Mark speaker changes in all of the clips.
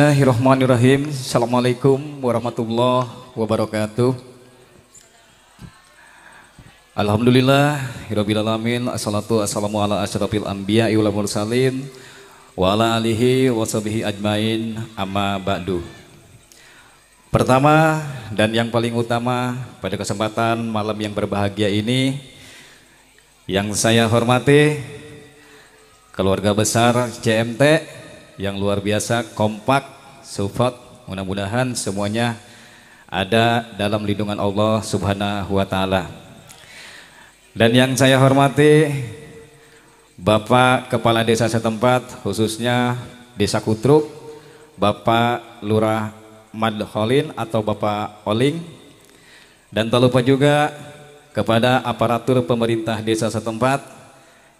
Speaker 1: Bismillahirrahmanirrahim. Assalamualaikum warahmatullahi wabarakatuh. Alhamdulillah, Hirobil Alamin, Assalatu assalamu ala asyrafil anbiya wal mursalin wa ala alihi wa ajmain amma ba'du. Pertama dan yang paling utama pada kesempatan malam yang berbahagia ini yang saya hormati keluarga besar CMT yang luar biasa, kompak, sufat. Mudah-mudahan semuanya ada dalam lindungan Allah Subhanahu wa taala. Dan yang saya hormati Bapak Kepala Desa setempat khususnya Desa Kutruk, Bapak Lurah Madholin atau Bapak Oling dan tak lupa juga kepada aparatur pemerintah desa setempat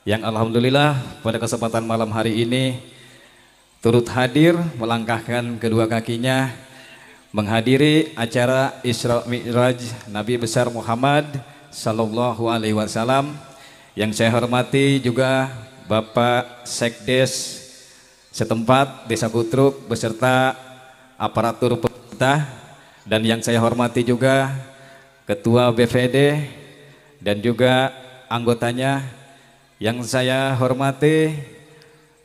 Speaker 1: yang alhamdulillah pada kesempatan malam hari ini turut hadir melangkahkan kedua kakinya menghadiri acara Isra Mi'raj Nabi besar Muhammad sallallahu alaihi wasallam yang saya hormati juga Bapak Sekdes setempat Desa Kutruk beserta aparatur pemerintah dan yang saya hormati juga Ketua BVD dan juga anggotanya yang saya hormati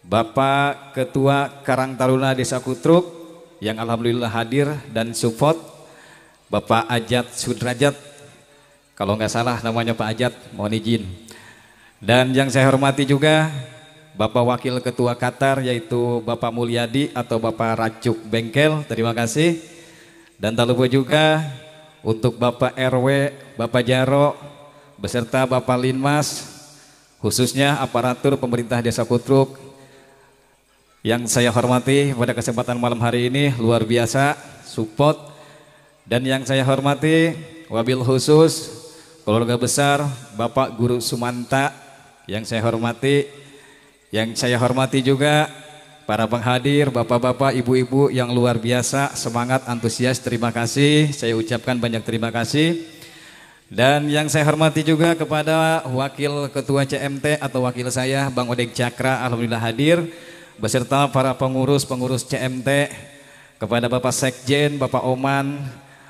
Speaker 1: Bapak Ketua Karang Taruna Desa Kutruk yang Alhamdulillah hadir dan support Bapak Ajat Sudrajat kalau nggak salah namanya Pak Ajat mohon izin dan yang saya hormati juga Bapak Wakil Ketua Qatar yaitu Bapak Mulyadi atau Bapak Racuk Bengkel terima kasih dan tak lupa juga untuk Bapak RW, Bapak Jaro, beserta Bapak Linmas, khususnya aparatur pemerintah Desa Kutruk yang saya hormati pada kesempatan malam hari ini luar biasa support dan yang saya hormati wabil khusus keluarga besar Bapak Guru Sumanta yang saya hormati yang saya hormati juga para penghadir Bapak-bapak, Ibu-ibu yang luar biasa semangat antusias terima kasih saya ucapkan banyak terima kasih dan yang saya hormati juga kepada wakil ketua CMT atau wakil saya Bang Odek Cakra alhamdulillah hadir beserta para pengurus-pengurus CMT, kepada Bapak Sekjen, Bapak Oman,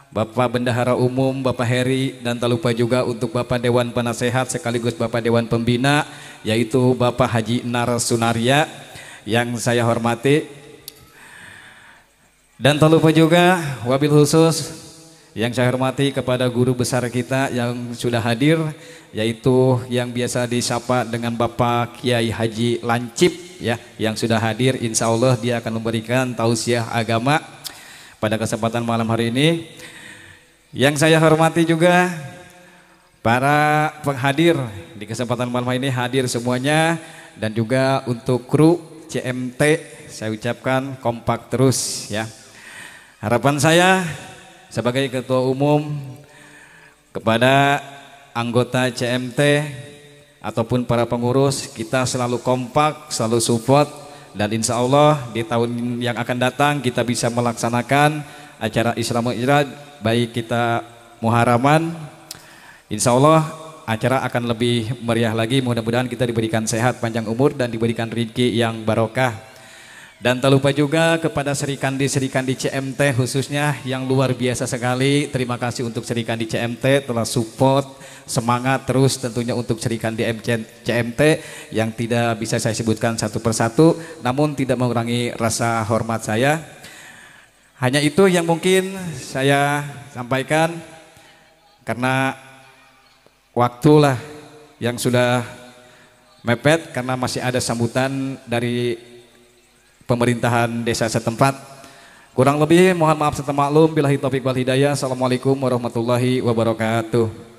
Speaker 1: Bapak Bendahara Umum, Bapak Heri, dan tak lupa juga untuk Bapak Dewan Penasehat sekaligus Bapak Dewan Pembina, yaitu Bapak Haji Nar Sunarya yang saya hormati. Dan tak lupa juga wabil khusus yang saya hormati kepada guru besar kita yang sudah hadir yaitu yang biasa disapa dengan Bapak Kiai Haji Lancip ya yang sudah hadir insya Allah dia akan memberikan tausiah agama pada kesempatan malam hari ini. Yang saya hormati juga para penghadir di kesempatan malam hari ini hadir semuanya dan juga untuk kru CMT saya ucapkan kompak terus ya. Harapan saya sebagai ketua umum kepada anggota CMT ataupun para pengurus kita selalu kompak, selalu support dan insya Allah di tahun yang akan datang kita bisa melaksanakan acara Islam Mi'raj baik kita muharaman insya Allah acara akan lebih meriah lagi mudah-mudahan kita diberikan sehat panjang umur dan diberikan rizki yang barokah dan tak lupa juga kepada Sri Kandi Sri Kandi CMT khususnya yang luar biasa sekali. Terima kasih untuk Sri Kandi CMT telah support semangat terus tentunya untuk Sri Kandi CMT yang tidak bisa saya sebutkan satu persatu namun tidak mengurangi rasa hormat saya. Hanya itu yang mungkin saya sampaikan karena waktulah yang sudah mepet karena masih ada sambutan dari pemerintahan desa setempat. Kurang lebih mohon maaf serta maklum. Bila hitopik wal hidayah. Assalamualaikum warahmatullahi wabarakatuh.